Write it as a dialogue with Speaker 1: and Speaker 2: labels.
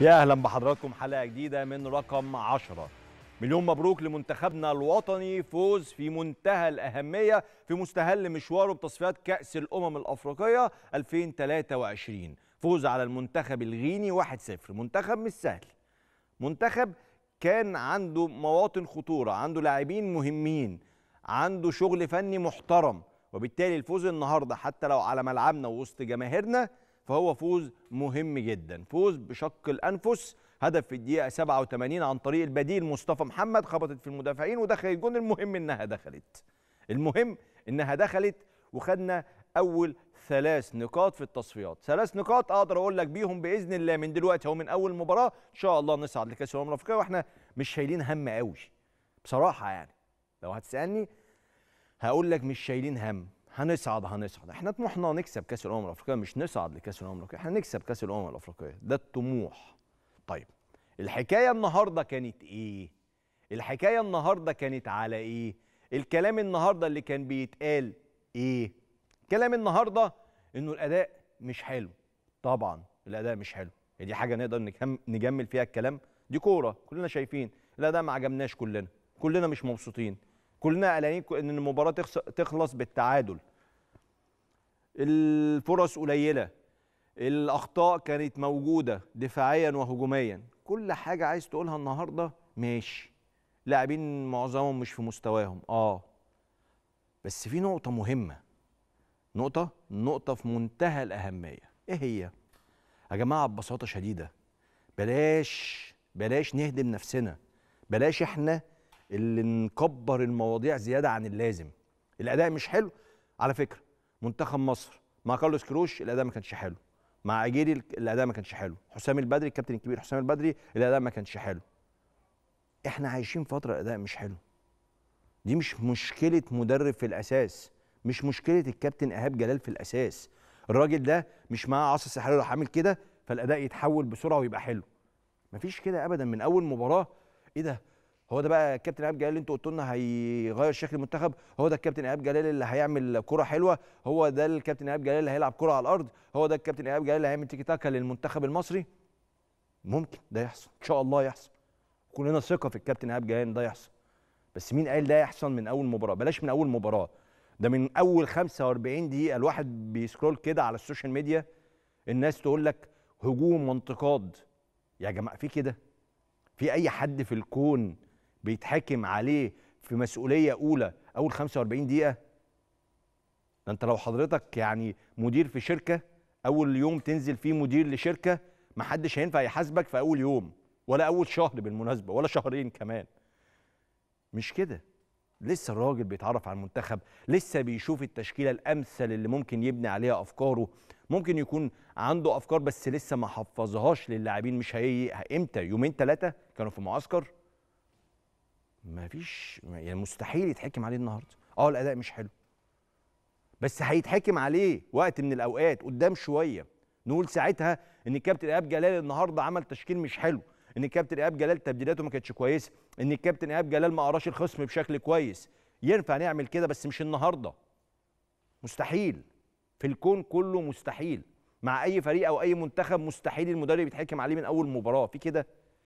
Speaker 1: يا اهلا بحضراتكم حلقه جديده من رقم 10 مليون مبروك لمنتخبنا الوطني فوز في منتهى الأهمية في مستهل مشواره بتصفيات كأس الأمم الأفريقية 2023 فوز على المنتخب الغيني 1-0 منتخب مش سهل منتخب كان عنده مواطن خطورة عنده لاعبين مهمين عنده شغل فني محترم وبالتالي الفوز النهاردة حتى لو على ملعبنا ووسط جماهيرنا فهو فوز مهم جدا فوز بشق الأنفس هدف في الدقيقة 87 عن طريق البديل مصطفى محمد خبطت في المدافعين ودخل الجون المهم إنها دخلت المهم إنها دخلت وخدنا أول ثلاث نقاط في التصفيات ثلاث نقاط اقدر اقول لك بيهم باذن الله من دلوقتي او من اول مباراه ان شاء الله نصعد لكاس الامم الافريقيه واحنا مش شايلين هم قوي بصراحه يعني لو هتسالني هقول لك مش شايلين هم هنصعد هنصعد احنا طموحنا نكسب كاس الامم الافريقيه مش نصعد لكاس الامم الافريقيه احنا نكسب كاس الامم الافريقيه ده الطموح طيب الحكايه النهارده كانت ايه الحكايه النهارده كانت على ايه الكلام النهارده اللي كان بيتقال ايه كلام النهارده انه الاداء مش حلو طبعا الاداء مش حلو دي حاجه نقدر نجمل فيها الكلام دي كوره كلنا شايفين الاداء ما عجبناش كلنا كلنا مش مبسوطين كلنا قلقانين ان المباراه تخلص بالتعادل الفرص قليله الاخطاء كانت موجوده دفاعيا وهجوميا كل حاجه عايز تقولها النهارده ماشي لاعبين معظمهم مش في مستواهم اه بس في نقطه مهمه نقطه نقطه في منتهى الاهميه ايه هي يا جماعه ببساطه شديده بلاش بلاش نهدم نفسنا بلاش احنا اللي نكبر المواضيع زياده عن اللازم الاداء مش حلو على فكره منتخب مصر مع كارلوس كروش الاداء ما كانش حلو مع اجيري الاداء ما كانش حلو حسام البدري الكابتن الكبير حسام البدري الاداء ما كانش حلو احنا عايشين فتره الاداء مش حلو دي مش مشكله مدرب في الاساس مش مشكله الكابتن ايهاب جلال في الاساس الراجل ده مش معاه عصا سحريه لو عامل كده فالاداء يتحول بسرعه ويبقى حلو مفيش كده ابدا من اول مباراه ايه ده هو ده بقى الكابتن ايهاب جلال اللي انتوا قلتوا لنا هيغير شكل المنتخب هو ده الكابتن ايهاب جلال اللي هيعمل كره حلوه هو ده الكابتن ايهاب جلال اللي هيلعب كره على الارض هو ده الكابتن ايهاب جلال اللي هيعمل تيكي تاكا للمنتخب المصري ممكن ده يحصل ان شاء الله يحصل كلنا ثقه في الكابتن ايهاب جلال ده يحصل بس مين قال ده يحصل من اول مباراه بلاش من اول مباراه ده من اول 45 دقيقه الواحد بيسكرول كده على السوشيال ميديا الناس تقول لك هجوم وانتقاد يا جماعه في كده في اي حد في الكون بيتحاكم عليه في مسؤوليه اولى اول 45 دقيقه ده انت لو حضرتك يعني مدير في شركه اول يوم تنزل فيه مدير لشركه محدش هينفع يحاسبك في اول يوم ولا اول شهر بالمناسبه ولا شهرين كمان مش كده لسه الراجل بيتعرف على المنتخب لسه بيشوف التشكيله الامثل اللي ممكن يبني عليها افكاره ممكن يكون عنده افكار بس لسه ما حفظهاش للاعبين مش هي امتى يومين ثلاثه كانوا في معسكر ما فيش يعني مستحيل يتحكم عليه النهارده اه الاداء مش حلو بس هيتحكم عليه وقت من الاوقات قدام شويه نقول ساعتها ان الكابتن ايهاب جلال النهارده عمل تشكيل مش حلو ان الكابتن ايهاب جلال تبديلاته ما كانتش كويسه ان الكابتن ايهاب جلال ما قراش الخصم بشكل كويس ينفع نعمل كده بس مش النهارده مستحيل في الكون كله مستحيل مع اي فريق او اي منتخب مستحيل المدرب يتحكم عليه من اول مباراه في كده